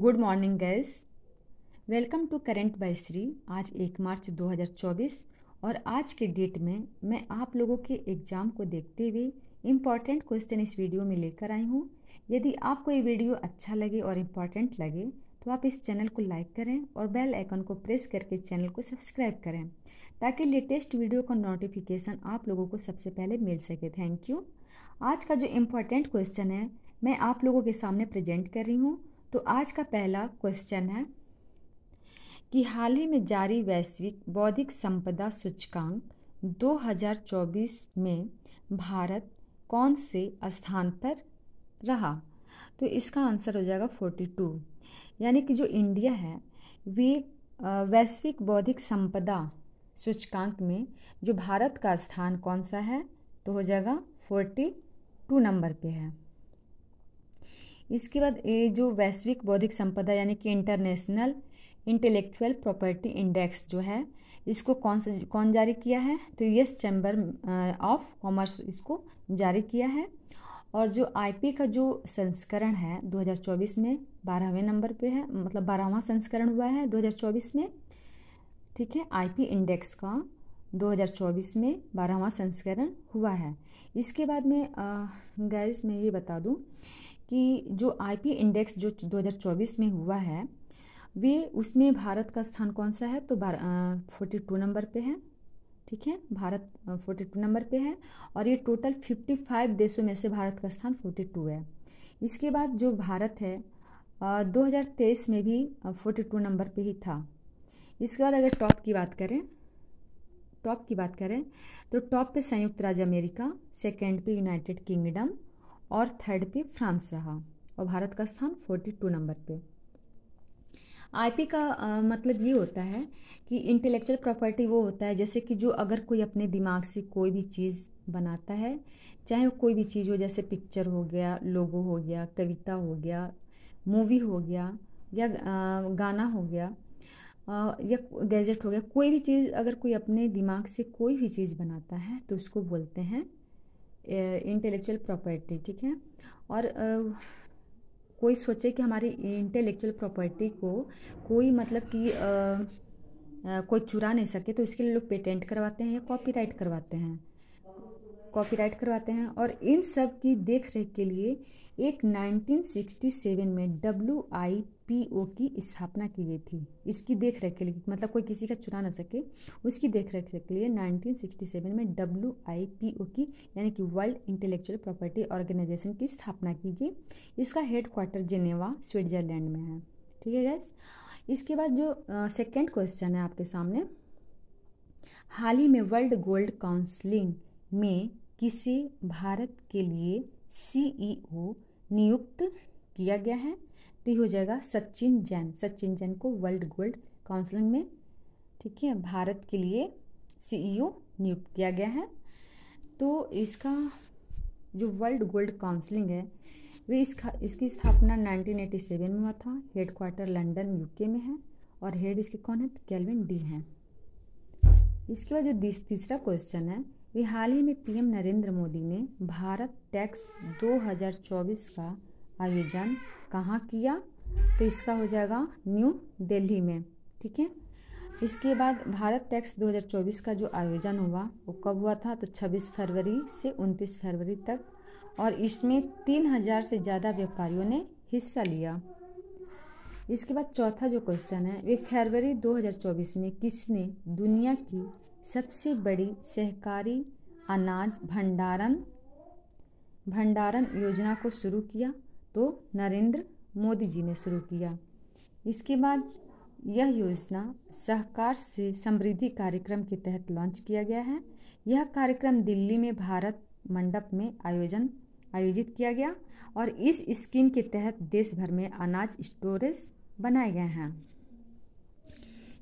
good morning girls welcome to current बाइसरी आज एक मार्च 2024 और आज के डेट में मैं आप लोगों के एग्ज़ाम को देखते हुए इम्पॉर्टेंट क्वेश्चन इस वीडियो में लेकर आई हूँ यदि आपको ये वीडियो अच्छा लगे और इम्पॉर्टेंट लगे तो आप इस चैनल को लाइक करें और बेल आइकन को प्रेस करके चैनल को सब्सक्राइब करें ताकि लेटेस्ट वीडियो का नोटिफिकेशन आप लोगों को सबसे पहले मिल सके थैंक यू आज का जो इम्पोर्टेंट क्वेश्चन है मैं आप लोगों के सामने प्रेजेंट कर रही हूँ तो आज का पहला क्वेश्चन है कि हाल ही में जारी वैश्विक बौद्धिक संपदा सूचकांक 2024 में भारत कौन से स्थान पर रहा तो इसका आंसर हो जाएगा 42 यानी कि जो इंडिया है वे वैश्विक बौद्धिक संपदा सूचकांक में जो भारत का स्थान कौन सा है तो हो जाएगा फोर्टी टू नंबर पे है इसके बाद ये जो वैश्विक बौद्धिक संपदा यानी कि इंटरनेशनल इंटेलेक्चुअल प्रॉपर्टी इंडेक्स जो है इसको कौन सा कौन जारी किया है तो यस चैम्बर ऑफ कॉमर्स इसको जारी किया है और जो आईपी का जो संस्करण है 2024 में बारहवें नंबर पे है मतलब बारहवा संस्करण हुआ है 2024 में ठीक है आईपी इंडेक्स का 2024 में बारहवा संस्करण हुआ है इसके बाद में गैस मैं ये बता दूँ कि जो आईपी इंडेक्स जो 2024 में हुआ है वे उसमें भारत का स्थान कौन सा है तो फोर्टी टू नंबर पे है ठीक है भारत फोर्टी टू नंबर पे है और ये टोटल फिफ्टी फाइव देशों में से भारत का स्थान फोर्टी टू है इसके बाद जो भारत है 2023 में भी 42 नंबर पे ही था इसके बाद अगर टॉप की बात करें टॉप की बात करें तो टॉप पे संयुक्त राज्य अमेरिका सेकेंड पे यूनाइटेड किंगडम और थर्ड पे फ्रांस रहा और भारत का स्थान 42 नंबर पे आईपी का आ, मतलब ये होता है कि इंटेलेक्चुअल प्रॉपर्टी वो होता है जैसे कि जो अगर कोई अपने दिमाग से कोई भी चीज़ बनाता है चाहे वो कोई भी चीज़ हो जैसे पिक्चर हो गया लोगो हो गया कविता हो गया मूवी हो गया या गाना हो गया या गैजेट हो गया कोई भी चीज़ अगर कोई अपने दिमाग से कोई भी चीज़ बनाता है तो उसको बोलते हैं इंटेलेक्चुअल प्रॉपर्टी ठीक है और कोई सोचे कि हमारी इंटेलेक्चुअल प्रॉपर्टी को कोई मतलब कि कोई चुरा नहीं सके तो इसके लिए लोग पेटेंट करवाते हैं या कॉपीराइट करवाते हैं कॉपीराइट करवाते हैं और इन सब की देख रेख के लिए एक 1967 में डब्ल्यू आई पी ओ की स्थापना की गई थी इसकी देख रेख के लिए मतलब कोई किसी का चुरा ना सके उसकी देख रेख के लिए 1967 में डब्ल्यू आई पी ओ की यानी कि वर्ल्ड इंटेलेक्चुअल प्रॉपर्टी ऑर्गेनाइजेशन की स्थापना की गई इसका हेड क्वार्टर जिनेवा स्विट्जरलैंड में है ठीक है गैस इसके बाद जो सेकेंड uh, क्वेश्चन है आपके सामने हाल ही में वर्ल्ड गोल्ड काउंसलिंग में किसे भारत के लिए सीईओ e नियुक्त किया गया है तो ये हो जाएगा सचिन जैन सचिन जैन को वर्ल्ड गोल्ड काउंसिल में ठीक है भारत के लिए सीईओ e नियुक्त किया गया है तो इसका जो वर्ल्ड गोल्ड काउंसलिंग है वे इसका इसकी स्थापना 1987 में हुआ था हेड क्वार्टर लंदन यूके में है और हेड इसके कौन है कैलविन डी हैं इसके बाद जो तीसरा क्वेश्चन है वे हाल ही में पीएम नरेंद्र मोदी ने भारत टैक्स 2024 का आयोजन कहाँ किया तो इसका हो जाएगा न्यू दिल्ली में ठीक है इसके बाद भारत टैक्स 2024 का जो आयोजन हुआ वो कब हुआ था तो 26 फरवरी से 29 फरवरी तक और इसमें 3000 से ज़्यादा व्यापारियों ने हिस्सा लिया इसके बाद चौथा जो क्वेश्चन है वे फरवरी 2024 में किसने दुनिया की सबसे बड़ी सहकारी अनाज भंडारण भंडारण योजना को शुरू किया तो नरेंद्र मोदी जी ने शुरू किया इसके बाद यह योजना सहकार से समृद्धि कार्यक्रम के तहत लॉन्च किया गया है यह कार्यक्रम दिल्ली में भारत मंडप में आयोजन आयोजित किया गया और इस स्कीम के तहत देश भर में अनाज स्टोरेज बनाए गए हैं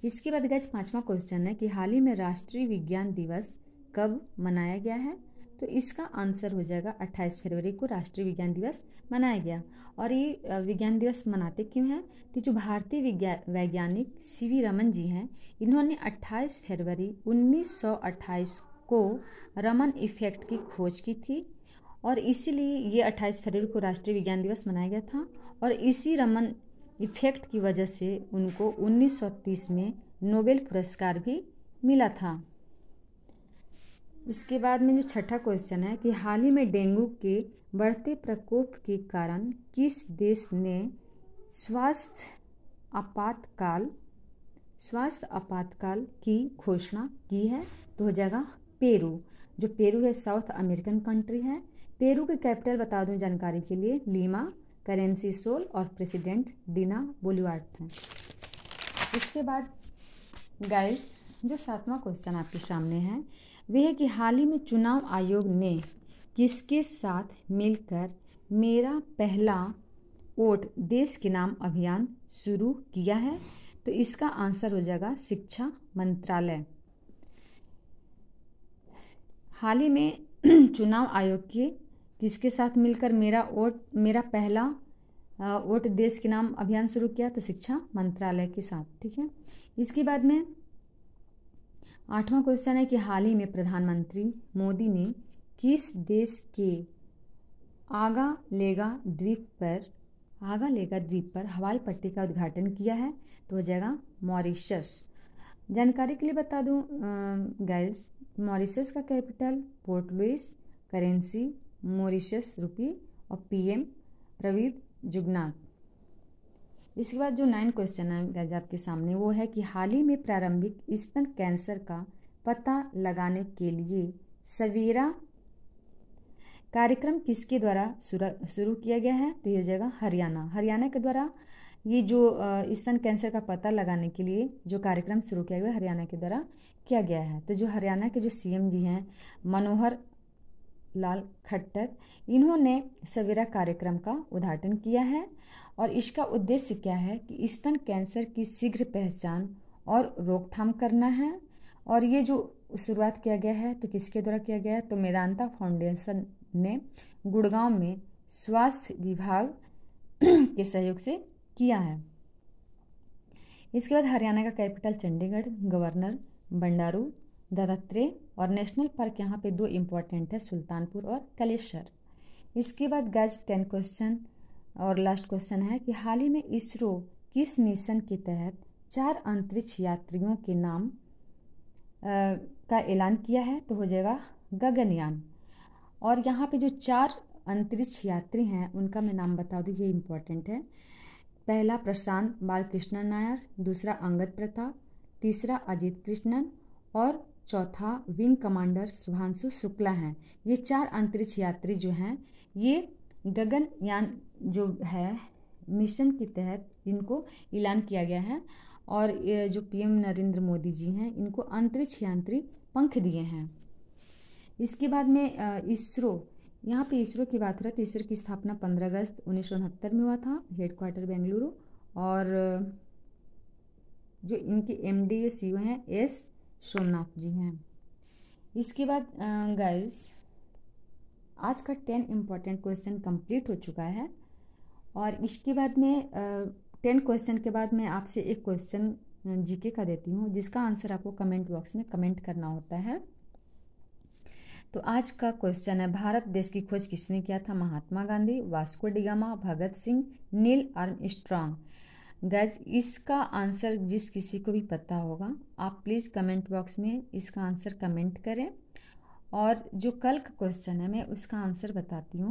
इसके बाद गज पांचवा क्वेश्चन है कि हाल ही में राष्ट्रीय विज्ञान दिवस कब मनाया गया है तो इसका आंसर हो जाएगा 28 फरवरी को राष्ट्रीय विज्ञान दिवस मनाया गया और ये विज्ञान दिवस मनाते क्यों हैं तो जो भारतीय वैज्ञानिक सी वी रमन जी हैं इन्होंने 28 फरवरी 1928 को रमन इफेक्ट की खोज की थी और इसीलिए ये 28 फरवरी को राष्ट्रीय विज्ञान दिवस मनाया गया था और इसी रमन इफ़ेक्ट की वजह से उनको 1930 में नोबेल पुरस्कार भी मिला था इसके बाद में जो छठा क्वेश्चन है कि हाल ही में डेंगू के बढ़ते प्रकोप के कारण किस देश ने स्वास्थ्य आपातकाल स्वास्थ्य आपातकाल की घोषणा की है तो हो जाएगा पेरू जो पेरू है साउथ अमेरिकन कंट्री है पेरू के कैपिटल बता दूं जानकारी के लिए लीमा करेंसी सोल और प्रेसिडेंट डीना बोलीवार्ड थे इसके बाद गाइस जो सातवां क्वेश्चन आपके सामने है वह है कि हाल ही में चुनाव आयोग ने किसके साथ मिलकर मेरा पहला वोट देश के नाम अभियान शुरू किया है तो इसका आंसर हो जाएगा शिक्षा मंत्रालय हाल ही में चुनाव आयोग के किसके साथ मिलकर मेरा वोट मेरा पहला वोट देश के नाम अभियान शुरू किया तो शिक्षा मंत्रालय के साथ ठीक है इसके बाद में आठवां क्वेश्चन है कि हाल ही में प्रधानमंत्री मोदी ने किस देश के आगा लेगा द्वीप पर आगा लेगा द्वीप पर हवाई पट्टी का उद्घाटन किया है तो हो जाएगा मॉरिशस जानकारी के लिए बता दूं गैस मॉरिशस का capital Port Louis currency Mauritius rupee और पीएम प्रवीद जुगनाथ इसके बाद जो नाइन क्वेश्चन है आपके सामने वो है कि हाल ही में प्रारंभिक स्तन कैंसर का पता लगाने के लिए सवेरा कार्यक्रम किसके द्वारा शुरू किया गया है तो ये जगह हरियाणा हरियाणा के द्वारा ये जो स्तन कैंसर का पता लगाने के लिए जो कार्यक्रम शुरू किया गया हरियाणा के द्वारा किया गया है तो जो हरियाणा के जो सीएम जी हैं मनोहर लाल खट्टर इन्होंने सवेरा कार्यक्रम का उद्घाटन किया है और इसका उद्देश्य क्या है कि स्तन कैंसर की शीघ्र पहचान और रोकथाम करना है और ये जो शुरुआत किया गया है तो किसके द्वारा किया गया है तो मेदांता फाउंडेशन ने गुड़गांव में स्वास्थ्य विभाग के सहयोग से किया है इसके बाद हरियाणा का कैपिटल चंडीगढ़ गवर्नर बंडारू दत्तात्रेय और नेशनल पार्क यहाँ पे दो इम्पॉर्टेंट है सुल्तानपुर और कलेश्वर इसके बाद गज टेन क्वेश्चन और लास्ट क्वेश्चन है कि हाल ही में इसरो किस मिशन के तहत चार अंतरिक्ष यात्रियों के नाम आ, का ऐलान किया है तो हो जाएगा गगनयान और यहाँ पे जो चार अंतरिक्ष यात्री हैं उनका मैं नाम बता दूँ ये इम्पोर्टेंट है पहला प्रशांत बालकृष्णन नायर दूसरा अंगद प्रताप तीसरा अजीत कृष्णन और चौथा विंग कमांडर सुभांशु शुक्ला हैं ये चार अंतरिक्ष यात्री जो हैं ये गगनयान जो है मिशन के तहत इनको ऐलान किया गया है और जो पीएम नरेंद्र मोदी जी हैं इनको अंतरिक्ष यात्री पंख दिए हैं इसके बाद में इसरो यहाँ पे इसरो की बात करें तो इसरो की स्थापना 15 अगस्त उन्नीस में हुआ था हेडक्वार्टर बेंगलुरु और जो इनके एम डी सी ओ हैं एस सोमनाथ जी हैं इसके बाद गाइस आज का टेन इम्पॉर्टेंट क्वेश्चन कंप्लीट हो चुका है और इसके बाद में टेन क्वेश्चन के बाद मैं आपसे एक क्वेश्चन जीके का देती हूँ जिसका आंसर आपको कमेंट बॉक्स में कमेंट करना होता है तो आज का क्वेश्चन है भारत देश की खोज किसने किया था Mahatma Gandhi Vasco da Gama Bhagat Singh Neil Armstrong guess इसका आंसर जिस किसी को भी पता होगा आप प्लीज़ कमेंट बॉक्स में इसका आंसर कमेंट करें और जो कल का क्वेश्चन है मैं उसका आंसर बताती हूँ